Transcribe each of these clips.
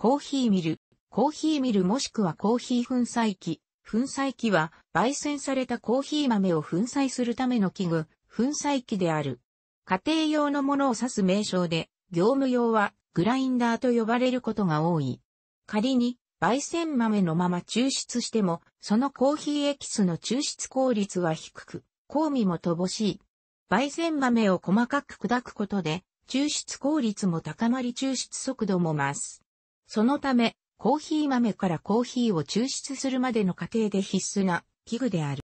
コーヒーミル、コーヒーミルもしくはコーヒー粉砕機。粉砕機は、焙煎されたコーヒー豆を粉砕するための器具、粉砕機である。家庭用のものを指す名称で、業務用は、グラインダーと呼ばれることが多い。仮に、焙煎豆のまま抽出しても、そのコーヒーエキスの抽出効率は低く、香味も乏しい。焙煎豆を細かく砕くことで、抽出効率も高まり抽出速度も増す。そのため、コーヒー豆からコーヒーを抽出するまでの過程で必須な器具である。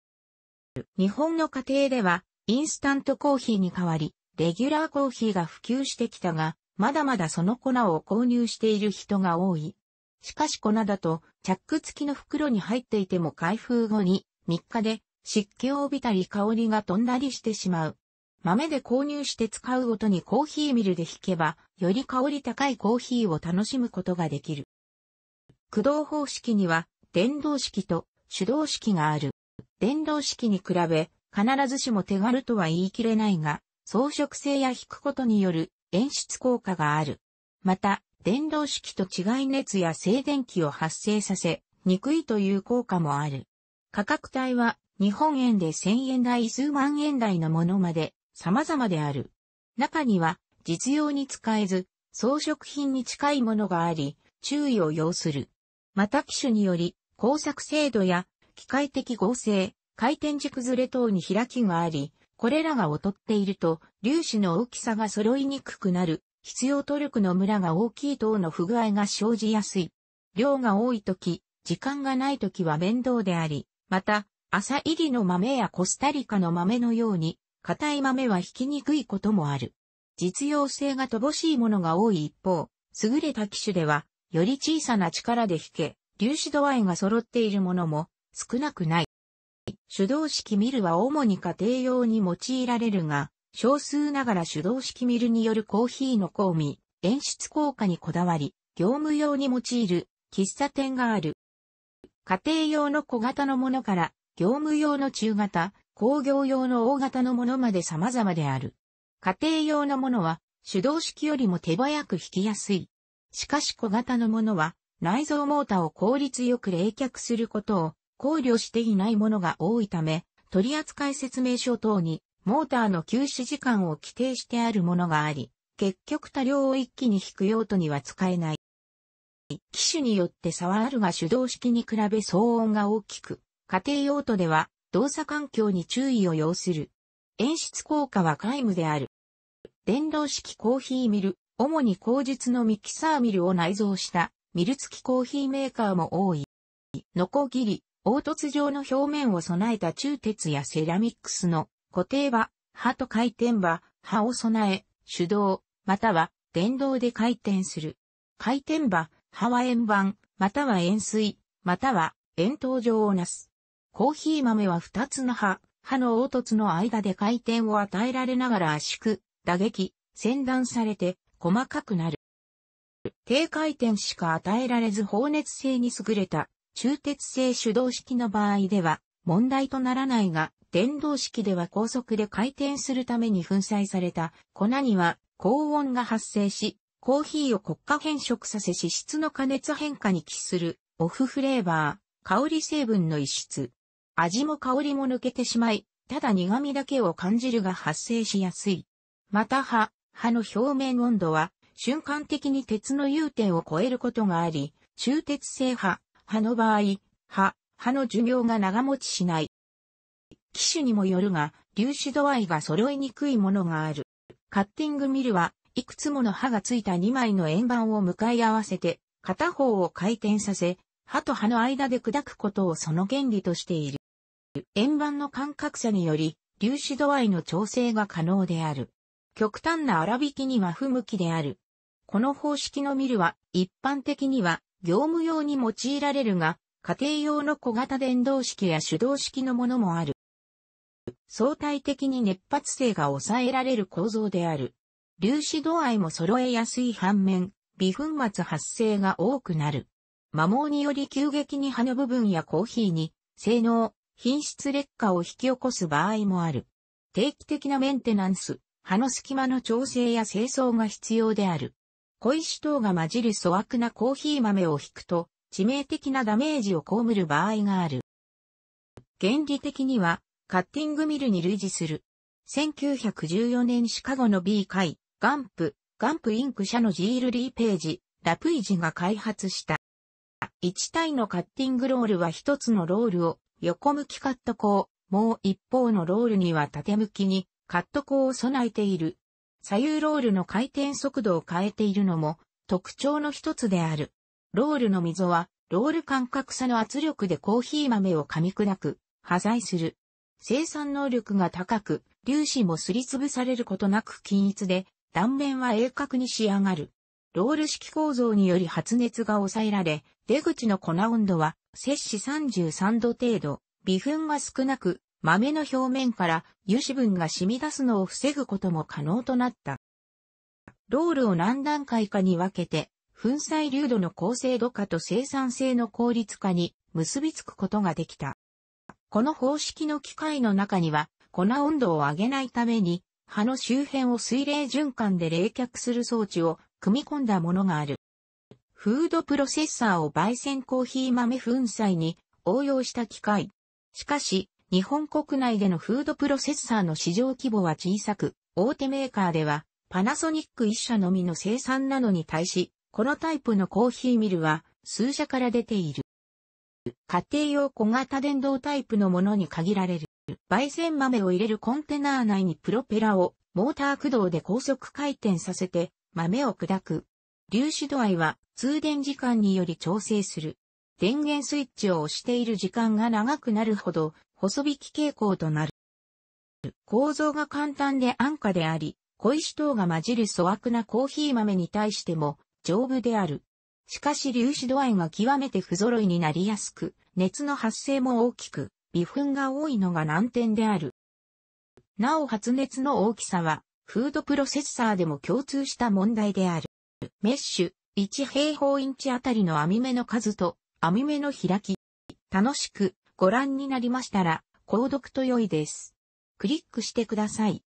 日本の家庭では、インスタントコーヒーに代わり、レギュラーコーヒーが普及してきたが、まだまだその粉を購入している人が多い。しかし粉だと、チャック付きの袋に入っていても開封後に、3日で湿気を帯びたり香りが飛んだりしてしまう。豆で購入して使うごとにコーヒーミルで引けば、より香り高いコーヒーを楽しむことができる。駆動方式には、電動式と手動式がある。電動式に比べ、必ずしも手軽とは言い切れないが、装飾性や引くことによる演出効果がある。また、電動式と違い熱や静電気を発生させ、にくいという効果もある。価格帯は日本円で1000円台数万円台のものまで様々である。中には、実用に使えず、装飾品に近いものがあり、注意を要する。また機種により、工作精度や機械的合成、回転軸ずれ等に開きがあり、これらが劣っていると、粒子の大きさが揃いにくくなる、必要トルクのムラが大きい等の不具合が生じやすい。量が多いとき、時間がないときは面倒であり、また、朝入りの豆やコスタリカの豆のように、硬い豆は引きにくいこともある。実用性が乏しいものが多い一方、優れた機種では、より小さな力で引け、粒子度合いが揃っているものも少なくない。手動式ミルは主に家庭用に用いられるが、少数ながら手動式ミルによるコーヒーの香味、演出効果にこだわり、業務用に用いる喫茶店がある。家庭用の小型のものから業務用の中型、工業用の大型のものまで様々である。家庭用のものは手動式よりも手早く引きやすい。しかし小型のものは内蔵モーターを効率よく冷却することを考慮していないものが多いため、取扱説明書等にモーターの休止時間を規定してあるものがあり、結局多量を一気に引く用途には使えない。機種によって差はあるが手動式に比べ騒音が大きく、家庭用途では動作環境に注意を要する。演出効果は皆無である。電動式コーヒーミル、主に口術のミキサーミルを内蔵したミル付きコーヒーメーカーも多い。ノコギリ、凹凸状の表面を備えた鋳鉄やセラミックスの固定刃、刃と回転刃、刃を備え、手動、または電動で回転する。回転刃、刃は円盤、または円錐、または円筒状をなす。コーヒー豆は2つの刃、刃の凹凸の間で回転を与えられながら圧縮、打撃、洗断されて細かくなる。低回転しか与えられず放熱性に優れた中鉄性手動式の場合では問題とならないが、電動式では高速で回転するために粉砕された粉には高温が発生し、コーヒーを国家変色させ脂質の加熱変化に帰するオフフレーバー、香り成分の一室。味も香りも抜けてしまい、ただ苦味だけを感じるが発生しやすい。また歯、歯の表面温度は瞬間的に鉄の融点を超えることがあり、中鉄性歯、歯の場合、歯、歯の寿命が長持ちしない。機種にもよるが、粒子度合いが揃いにくいものがある。カッティングミルはいくつもの刃がついた2枚の円盤を向かい合わせて、片方を回転させ、歯と歯の間で砕くことをその原理としている。円盤の間隔差により粒子度合いの調整が可能である。極端な粗引きには不向きである。この方式のミルは一般的には業務用に用いられるが、家庭用の小型電動式や手動式のものもある。相対的に熱発性が抑えられる構造である。粒子度合いも揃えやすい反面、微粉末発生が多くなる。摩耗により急激に葉の部分やコーヒーに性能、品質劣化を引き起こす場合もある。定期的なメンテナンス、葉の隙間の調整や清掃が必要である。小石等が混じる粗悪なコーヒー豆を引くと、致命的なダメージを被る場合がある。原理的には、カッティングミルに類似する。1914年シカゴの B 会、ガンプ、ガンプインク社のジール・リー・ページ、ラプイジが開発した。1体のカッティングロールは1つのロールを横向きカット鋼、もう一方のロールには縦向きにカット鋼を備えている。左右ロールの回転速度を変えているのも特徴の一つである。ロールの溝はロール間隔差の圧力でコーヒー豆を噛み砕く、破砕する。生産能力が高く、粒子もすりつぶされることなく均一で、断面は鋭角に仕上がる。ロール式構造により発熱が抑えられ、出口の粉温度は摂氏33度程度、微粉が少なく、豆の表面から油脂分が染み出すのを防ぐことも可能となった。ロールを何段階かに分けて、粉砕粒度の高精度化と生産性の効率化に結びつくことができた。この方式の機械の中には、粉温度を上げないために、葉の周辺を水冷循環で冷却する装置を組み込んだものがある。フードプロセッサーを焙煎コーヒー豆粉砕に応用した機械。しかし、日本国内でのフードプロセッサーの市場規模は小さく、大手メーカーではパナソニック一社のみの生産なのに対し、このタイプのコーヒーミルは数社から出ている。家庭用小型電動タイプのものに限られる。焙煎豆を入れるコンテナー内にプロペラをモーター駆動で高速回転させて豆を砕く。粒子度合いは通電時間により調整する。電源スイッチを押している時間が長くなるほど細引き傾向となる。構造が簡単で安価であり、小石等が混じる粗悪なコーヒー豆に対しても丈夫である。しかし粒子度合いが極めて不揃いになりやすく、熱の発生も大きく、微粉が多いのが難点である。なお発熱の大きさは、フードプロセッサーでも共通した問題である。メッシュ、1平方インチあたりの網目の数と、網目の開き。楽しくご覧になりましたら、購読と良いです。クリックしてください。